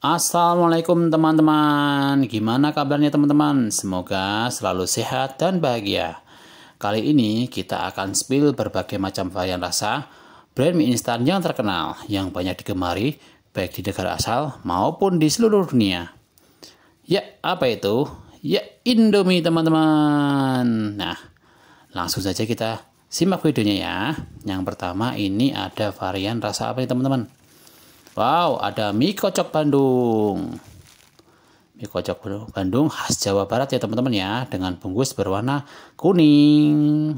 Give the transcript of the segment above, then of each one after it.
Assalamualaikum teman-teman. Gimana kabarnya teman-teman? Semoga selalu sehat dan bahagia. Kali ini kita akan spill berbagai macam varian rasa brand mie instan yang terkenal yang banyak digemari baik di negara asal maupun di seluruh dunia. Ya, apa itu? Ya, Indomie teman-teman. Nah, langsung saja kita simak videonya ya. Yang pertama ini ada varian rasa apa nih teman-teman? Wow, ada mie kocok Bandung. Mie kocok Bandung khas Jawa Barat ya teman-teman ya, dengan bungkus berwarna kuning.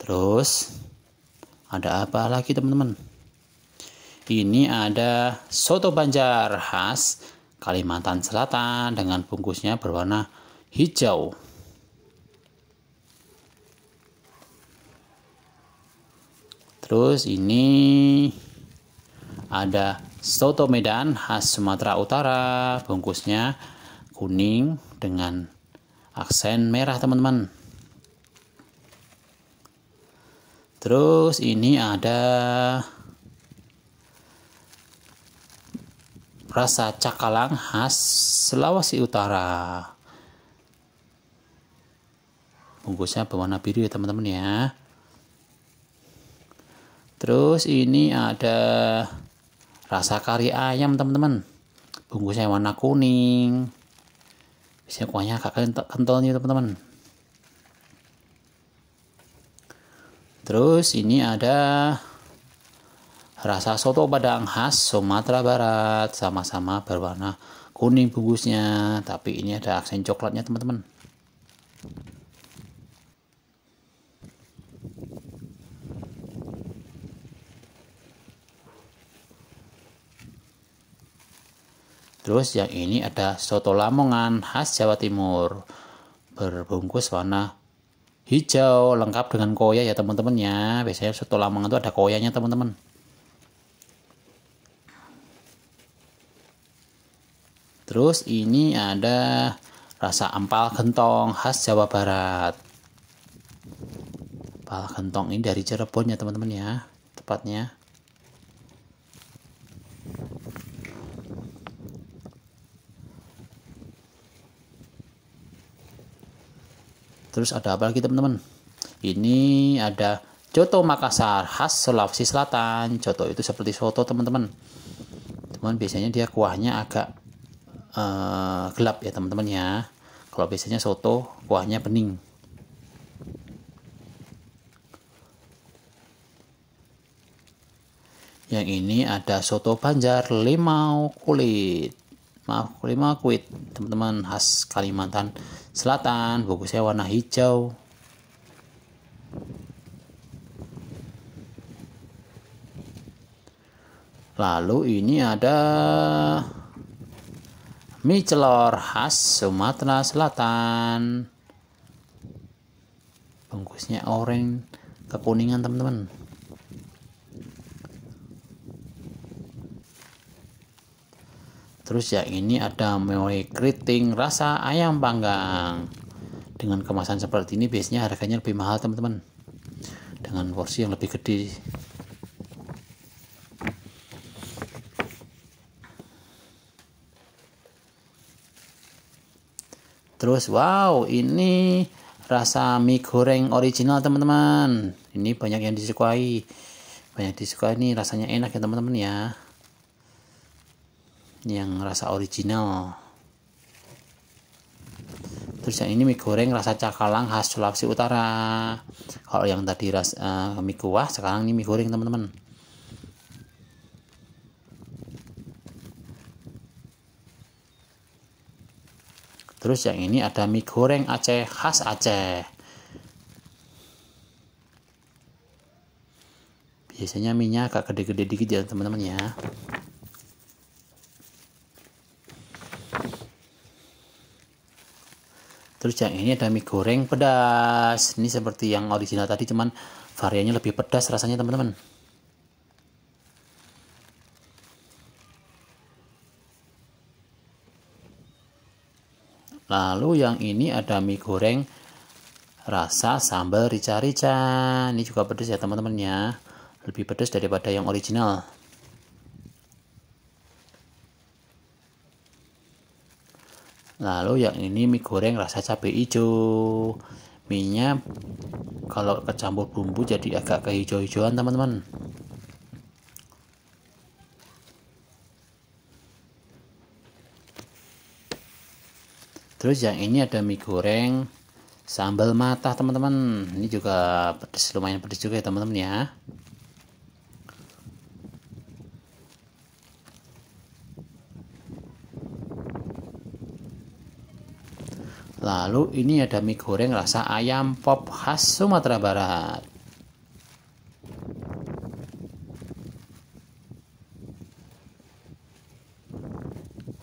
Terus ada apa lagi teman-teman? Ini ada soto Banjar khas Kalimantan Selatan dengan bungkusnya berwarna hijau. Terus ini ada soto Medan khas Sumatera Utara, bungkusnya kuning dengan aksen merah teman-teman. Terus ini ada rasa cakalang khas Sulawesi Utara. Bungkusnya berwarna biru ya teman-teman ya. Terus ini ada rasa kari ayam teman-teman bungkusnya warna kuning bisa kuahnya agak kental nih teman-teman terus ini ada rasa soto padang khas Sumatera Barat sama-sama berwarna kuning bungkusnya tapi ini ada aksen coklatnya teman-teman Terus yang ini ada soto Lamongan khas Jawa Timur berbungkus warna hijau lengkap dengan koya ya teman-teman ya. Biasanya soto Lamongan itu ada koyanya teman-teman. Terus ini ada rasa ampal gentong khas Jawa Barat. Ampal gentong ini dari Cirebon ya teman-teman ya, tepatnya. Terus ada apa lagi teman-teman? Ini ada Coto Makassar khas Sulawesi Selatan. Coto itu seperti soto teman-teman. Teman biasanya dia kuahnya agak uh, gelap ya teman-teman ya. Kalau biasanya soto kuahnya bening. Yang ini ada soto Banjar limau kulit maaf kelima kuit teman-teman khas Kalimantan Selatan bungkusnya warna hijau lalu ini ada mie celor khas Sumatera Selatan bungkusnya orange kekuningan teman-teman Terus ya ini ada mewai keriting rasa ayam panggang. Dengan kemasan seperti ini biasanya harganya lebih mahal teman-teman. Dengan porsi yang lebih gede. Terus wow ini rasa mie goreng original teman-teman. Ini banyak yang disukai. Banyak disukai ini rasanya enak ya teman-teman ya yang rasa original terus yang ini mie goreng rasa cakalang khas Sulawesi Utara kalau yang tadi ras, uh, mie kuah sekarang ini mie goreng teman-teman terus yang ini ada mie goreng Aceh khas Aceh biasanya minyak agak gede-gede dikit ya teman-teman ya terus yang ini ada mie goreng pedas ini seperti yang original tadi cuman variannya lebih pedas rasanya teman-teman lalu yang ini ada mie goreng rasa sambal rica-rica ini juga pedas ya teman-teman ya lebih pedas daripada yang original lalu yang ini mie goreng rasa cabai hijau minyak kalau kecampur bumbu jadi agak kehijau-hijauan teman-teman terus yang ini ada mie goreng sambal matah teman-teman ini juga pedes lumayan pedes juga ya teman-teman ya Lalu ini ada mie goreng rasa ayam pop khas Sumatera Barat.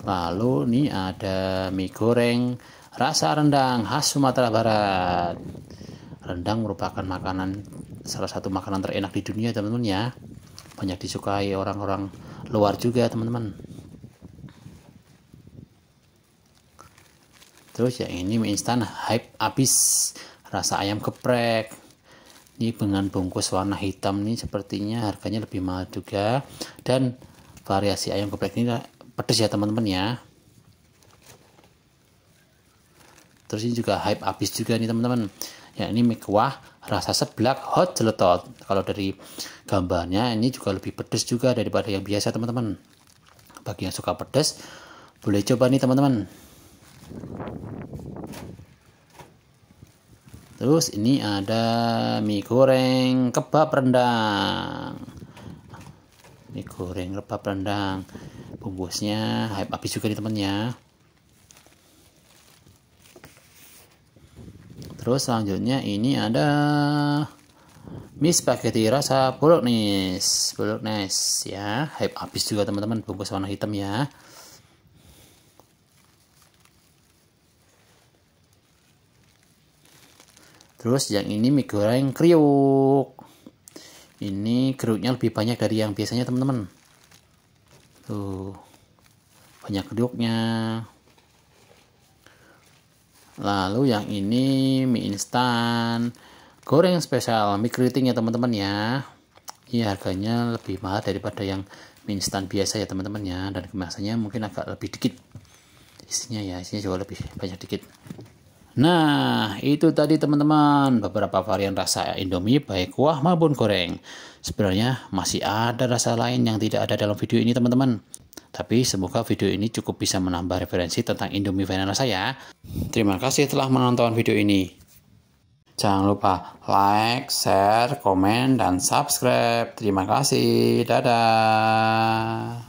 Lalu ini ada mie goreng rasa rendang khas Sumatera Barat. Rendang merupakan makanan salah satu makanan terenak di dunia teman-teman ya. Banyak disukai orang-orang luar juga teman-teman. terus yang ini mie instan hype abis rasa ayam geprek ini dengan bungkus warna hitam ini sepertinya harganya lebih mahal juga dan variasi ayam geprek ini pedas ya teman-teman ya terus ini juga hype abis juga nih teman-teman ya ini mie kuah rasa seblak hot jeletot kalau dari gambarnya ini juga lebih pedas juga daripada yang biasa teman-teman bagi yang suka pedes boleh coba nih teman-teman Terus ini ada mie goreng kebab rendang. Mie goreng kebab rendang. Bungkusnya habis juga nih temennya. Terus selanjutnya ini ada mie spaghetti rasa bolognese. Bolognese ya, hype habis juga teman-teman bungkus warna hitam ya. Terus yang ini mie goreng kriuk. Ini kriuknya lebih banyak dari yang biasanya teman-teman. Tuh. Banyak kriuknya. Lalu yang ini mie instan. Goreng spesial mie keriting ya teman-teman ya. Ini iya, harganya lebih mahal daripada yang mie instan biasa ya teman-teman ya. Dan kemasannya mungkin agak lebih dikit. Isinya ya, isinya juga lebih banyak dikit. Nah, itu tadi teman-teman beberapa varian rasa Indomie baik kuah maupun goreng. Sebenarnya masih ada rasa lain yang tidak ada dalam video ini teman-teman. Tapi semoga video ini cukup bisa menambah referensi tentang Indomie varian rasa ya. Terima kasih telah menonton video ini. Jangan lupa like, share, komen, dan subscribe. Terima kasih. Dadah.